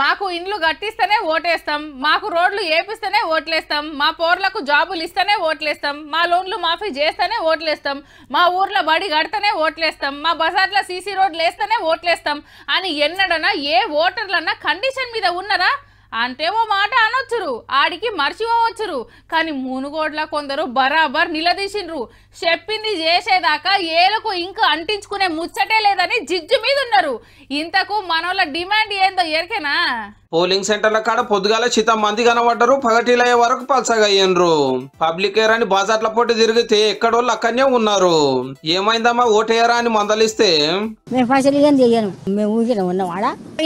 మాకు ఇండ్లు కట్టిస్తేనే ఓటేస్తాం మాకు రోడ్లు ఏపిస్తేనే ఓట్లేస్తాం మా పోర్లకు జాబులు ఇస్తేనే ఓట్లేస్తాం మా లోన్లు మాఫీ చేస్తేనే ఓట్లేస్తాం మా ఊర్లో బడి కడితేనే ఓట్లేస్తాం మా బజార్లో సీసీ రోడ్లు వేస్తేనే ఓట్లేస్తాం అని ఎన్నడన్నా ఏ ఓటర్లన్నా కండిషన్ మీద ఉన్నారా అంటే ఓ మాట అనొచ్చురు ఆడికి మర్చిపోవచ్చురు కానీ మూనుగోడ్ల కొందరు బరాబర్ నిలదీసిండ్రు చెప్పింది చేసేదాకా ఏలకు ఇంకా అంటించుకునే ముచ్చటే లేదని జిజ్జు మీద ఉన్నారు ఇంతకు మన డిమాండ్ ఏందో ఎరికేనా పోలింగ్ సెంటర్ల కాడ పొద్దుగాల చిత మంది కనబడ్డరు పగటిలయ్యే వరకు పల్సగయ్యండ్రు పబ్లిక్ ఎయిర్ అని బాజాట్ల పొట్టి తిరిగితే ఎక్కడోళ్ళు అక్కడనే ఉన్నారు ఏమైందమ్మా ఓటేయరా అని మందలిస్తే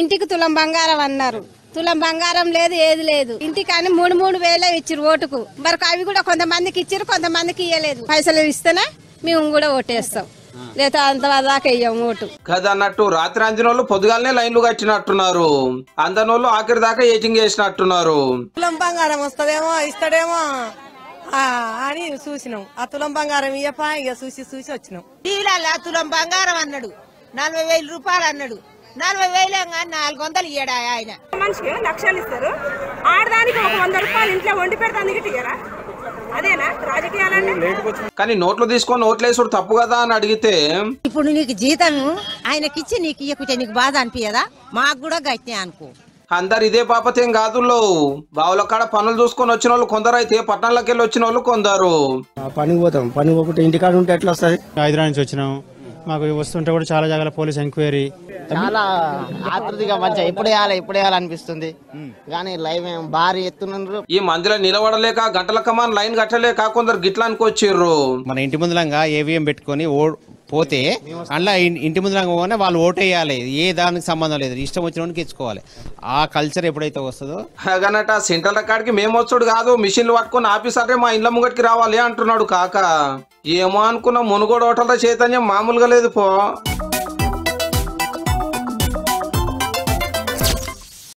ఇంటికి తులం బంగారం అన్నారు తులం బంగారం లేదు ఏది లేదు ఇంటికాని మూడు మూడు వేలే ఇచ్చారు ఓటుకు మరి అవి కూడా కొంతమందికి ఇచ్చారు కొంతమందికి ఇవ్వలేదు పైసలు ఇస్తేనే మేము కూడా ఓటేస్తాం లేదా రాత్రి అంజన ఓటు రాత్రి పొద్దుగాలనే లైన్లు కట్టినట్టున్నారు వాళ్ళు ఆఖరి దాకా ఏటింగ్ చేసినట్టున్నారు తులం బంగారం వస్తుందేమో ఇస్తాడేమో అని చూసినాం ఆ తులం బంగారం ఇయ్యపా ఇక చూసి చూసి వచ్చినాం టీవీలలో తులం బంగారం అన్నాడు నలభై రూపాయలు అన్నాడు నలభై వేలే కానీ నాలుగు వందలు ఇయ్యాడు ఆయన మనిషికి లక్షలు ఇస్తారు ఆడదానికి ఒక వంద రూపాయలు ఇంట్లో వండి పెడతాను కానీ నోట్లు తీసుకొని నోట్లేసుడు తప్పు కదా అని అడిగితే ఇప్పుడు నీకు జీతం ఆయనకిచ్చి నీకు ఇయ్యకుంటే నీకు బాధ అనిపించదా మాకు కూడా గట్టే అనుకో అందరు ఇదే పాపతేం కాదు బావుల కాడ పనులు చూసుకొని వచ్చిన వాళ్ళు కొందరు అయితే పట్టణాలకు వెళ్ళి వచ్చిన వాళ్ళు కొందరు పని పోతాం పని పోకుంటే ఇంటికాడ ఉంటే ఎట్లా వస్తుంది హైదరాబాద్ నుంచి వచ్చినాం మాకు వస్తుంటే కూడా చాలా జాగ్రత్త పోలీస్ ఎంక్వైరీ చాలా ఆతృతిగా మంచిగా ఎప్పుడు వేయాలి ఎప్పుడు వేయాలనిపిస్తుంది కానీ లైవ్ భారీ ఎత్తున్నారు ఈ మందిలో నిలబడలేక గంటల కమాన్ లైన్ కట్టలేక కొందరు గిట్లా వచ్చారు మన ఇంటి ముందులంగా ఏవిఎం పెట్టుకుని ఓ పోతే అందులో ఇంటి ముందు పోగానే వాళ్ళు ఓటేయాలి ఏ దానికి సంబంధం లేదు ఇష్టం వచ్చిన వాడికి ఇచ్చుకోవాలి ఆ కల్చర్ ఎప్పుడైతే వస్తుందో అగనట సెంట్రల్ కాడికి మేము వచ్చాడు కాదు మిషన్లు పట్టుకుని ఆఫీసరే మా ఇంట్లో ముంగటికి రావాలి అంటున్నాడు కాక ఏమో అనుకున్న మునుగోడు హోటల్ చైతన్యం మామూలుగా లేదు పో